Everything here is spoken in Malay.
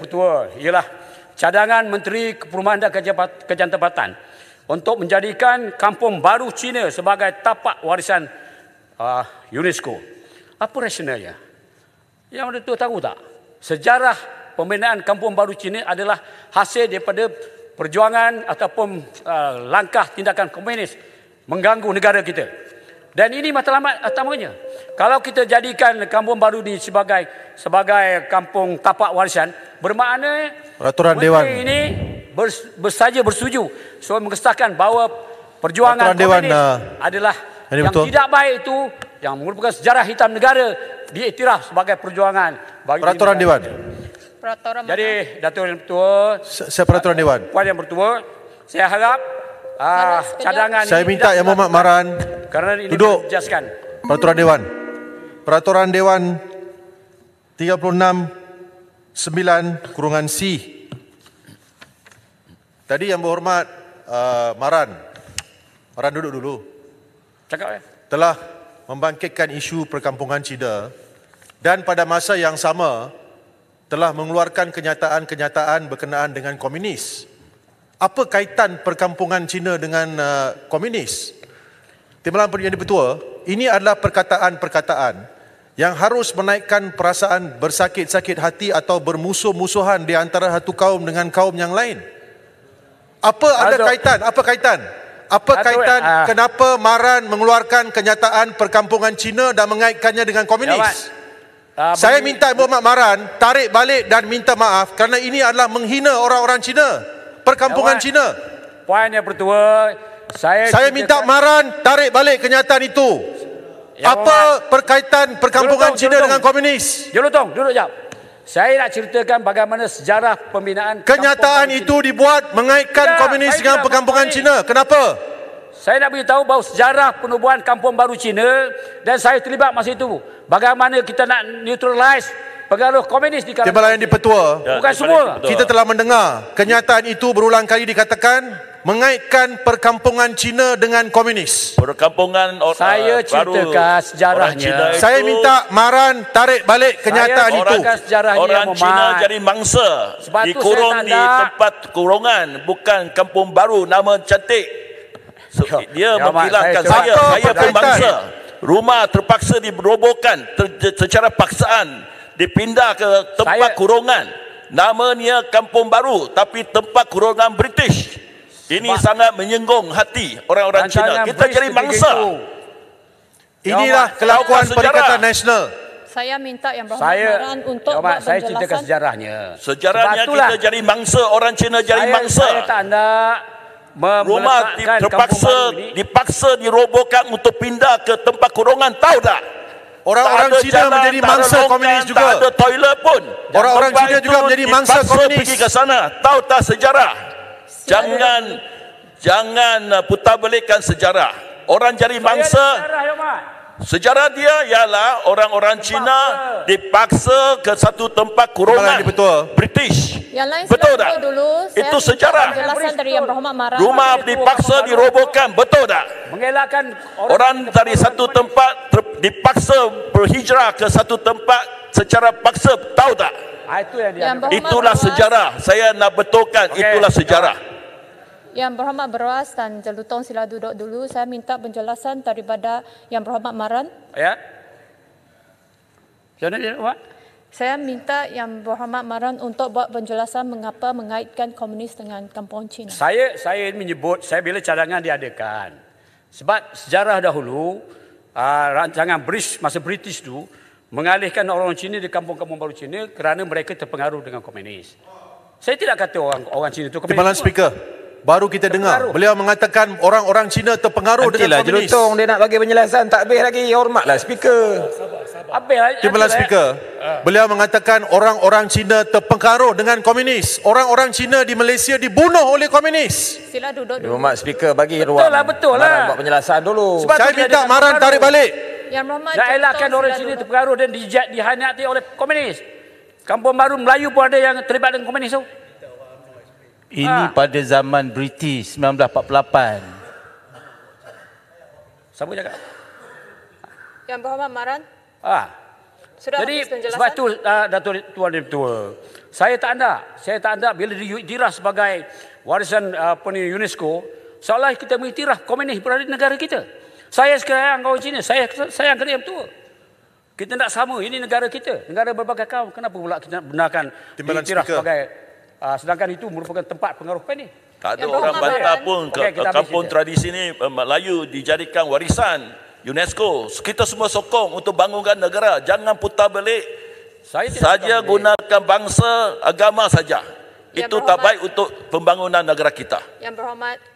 Betul. ialah Cadangan Menteri Perumahan dan Kerjaan Tempatan untuk menjadikan kampung baru Cina sebagai tapak warisan uh, UNESCO. Apa rasionalnya? Yang ada tu tahu tak? Sejarah pembinaan kampung baru Cina adalah hasil daripada perjuangan ataupun uh, langkah tindakan komunis mengganggu negara kita. Dan ini matlamat utamanya. Kalau kita jadikan kampung baru ini sebagai sebagai kampung tapak warisan, bermakna peraturan dewan ini bers, bersaja bersuju so mengesahkan bahawa perjuangan ah. ini uh, adalah yang betul. tidak baik itu yang merupakan sejarah hitam negara diiktiraf sebagai perjuangan bagi peraturan dewan. Peraturan Jadi Datuk yang bertua, saya peraturan dewan. Puan yang bertua, saya harap Ah, cadangan saya minta yang Muhammad Maran kerana ini duduk jelaskan peraturan dewan Peraturan Dewan 369 kurungan C. Tadi yang berhormat uh, Maran. Maran duduk dulu. Cakap ya. Telah membangkitkan isu perkampungan Cina dan pada masa yang sama telah mengeluarkan kenyataan-kenyataan berkenaan dengan komunis. Apa kaitan perkampungan Cina dengan uh, komunis? Timbalan Perdana Pertua, ini adalah perkataan-perkataan yang harus menaikkan perasaan bersakit-sakit hati atau bermusuh-musuhan di antara satu kaum dengan kaum yang lain? Apa ada Aduh. kaitan? Apa kaitan? Apa Aduh. kaitan Aduh. Eh, ah. kenapa Maran mengeluarkan kenyataan perkampungan Cina dan mengaitkannya dengan komunis? Aduh. Ya, ah, saya minta Ibu Mak Maran tarik balik dan minta maaf kerana ini adalah menghina orang-orang Cina. Perkampungan Aduh. Ya, Cina. Puan yang bertua, saya, saya minta Maran tarik balik kenyataan itu. Ya, Apa perkaitan perkampungan Cina dengan komunis? Dulu tong, dulu jap. Saya nak ceritakan bagaimana sejarah pembinaan kenyataan itu Cina. dibuat mengaitkan tidak, ya, komunis dengan perkampungan Cina. Kenapa? Saya nak beritahu bahawa sejarah penubuhan kampung baru Cina dan saya terlibat masa itu. Bagaimana kita nak neutralize pengaruh komunis di kalangan Timbalan di Petua. Ya, Bukan semua. Petua. Kita telah mendengar kenyataan itu berulang kali dikatakan mengaitkan perkampungan Cina dengan komunis. Perkampungan or, Saya uh, ceritakan sejarahnya. Itu, saya minta Maran tarik balik kenyataan itu. orang Cina jadi mangsa Sebab kurung di tempat kurungan bukan kampung baru nama cantik. So, ya, dia ya, menghilangkan saya. Saya, saya pun bangsa. Rumah terpaksa dirobohkan ter, secara paksaan dipindah ke tempat saya, kurungan namanya Kampung Baru tapi tempat kurungan British ini sebab sangat menyenggung hati orang-orang China kita British jadi mangsa inilah kelakuan perikatan nasional saya minta yang berhormat untuk ya buat saya ceritakan sejarahnya sejarahnya itulah, kita jadi mangsa orang China jadi saya, mangsa saya tak anda rumah terpaksa dipaksa dirobohkan untuk pindah ke tempat kurungan tahu tak Orang-orang Cina jalan, menjadi mangsa komunis juga. Tak ada toilet pun. Orang-orang Cina juga menjadi mangsa komunis. Pergi ke sana. Tahu tak sejarah? Jangan jangan eh, putar belikan sejarah. Orang jadi mangsa. Sejarah dia ialah orang-orang Cina dipaksa ke satu tempat kurungan. betul. British. Yang lain betul tak? Dulu, itu sejarah. Rumah dipaksa dirobohkan. Betul tak? Mengelakkan orang, orang dari satu tempat dipaksa berhijrah ke satu tempat secara paksa. Tahu tak? Ah, itu yang Yang itulah sejarah. Saya nak betulkan. Okay. Itulah sejarah. Ya. Yang Berhormat Beruas dan Jelutong sila duduk dulu. Saya minta penjelasan daripada Yang Berhormat Maran. Ya. Jadi apa? Saya minta Yang Berhormat Maran untuk buat penjelasan mengapa mengaitkan komunis dengan kampung Cina. Saya saya menyebut saya bila cadangan diadakan. Sebab sejarah dahulu uh, rancangan British masa British tu mengalihkan orang Cina di kampung-kampung baru Cina kerana mereka terpengaruh dengan komunis. Saya tidak kata orang orang Cina itu komunis. Timbalan speaker. Pun baru kita dengar beliau mengatakan orang-orang Cina terpengaruh Nantilah dengan lah, komunis. Jelutong dia nak bagi penjelasan tak habis lagi. Hormatlah speaker. Sabar, sabar. sabar. Habis lagi. speaker. Lah. Ah. Beliau mengatakan orang-orang Cina terpengaruh dengan komunis. Orang-orang Cina di Malaysia dibunuh oleh komunis. Sila duduk dulu. Hormat speaker bagi betul ruang. Lah, betul lah betul lah. Buat penjelasan dulu. Sebab Saya minta Maran tarik balik. Yang Rahmat Dah elakkan orang Cina terpengaruh dan dihanyati oleh komunis. Kampung baru Melayu pun ada yang terlibat dengan komunis tu. So. Ini ha. pada zaman British 1948. Siapa cakap? Yang berhormat Maran. Ah. Ha. Sudah Jadi sebab tu uh, Datuk Tuan dan Tua. Saya tak anda, saya tak anda bila diiktiraf sebagai warisan ah, apa ni UNESCO, seolah kita mengiktiraf komuniti berada di negara kita. Saya sekarang kau Cina, saya saya kena yang tua. Kita tak sama, ini negara kita. Negara berbagai kaum, kenapa pula kita nak diiktiraf sebagai Uh, sedangkan itu merupakan tempat pengaruh pandi. Tak ada orang bantah pun okay, kampung cita. tradisi ni eh, Melayu dijadikan warisan UNESCO. Kita semua sokong untuk bangunkan negara. Jangan putar balik. Saya saja gunakan bangsa agama saja. Itu tak baik untuk pembangunan negara kita. Yang berhormat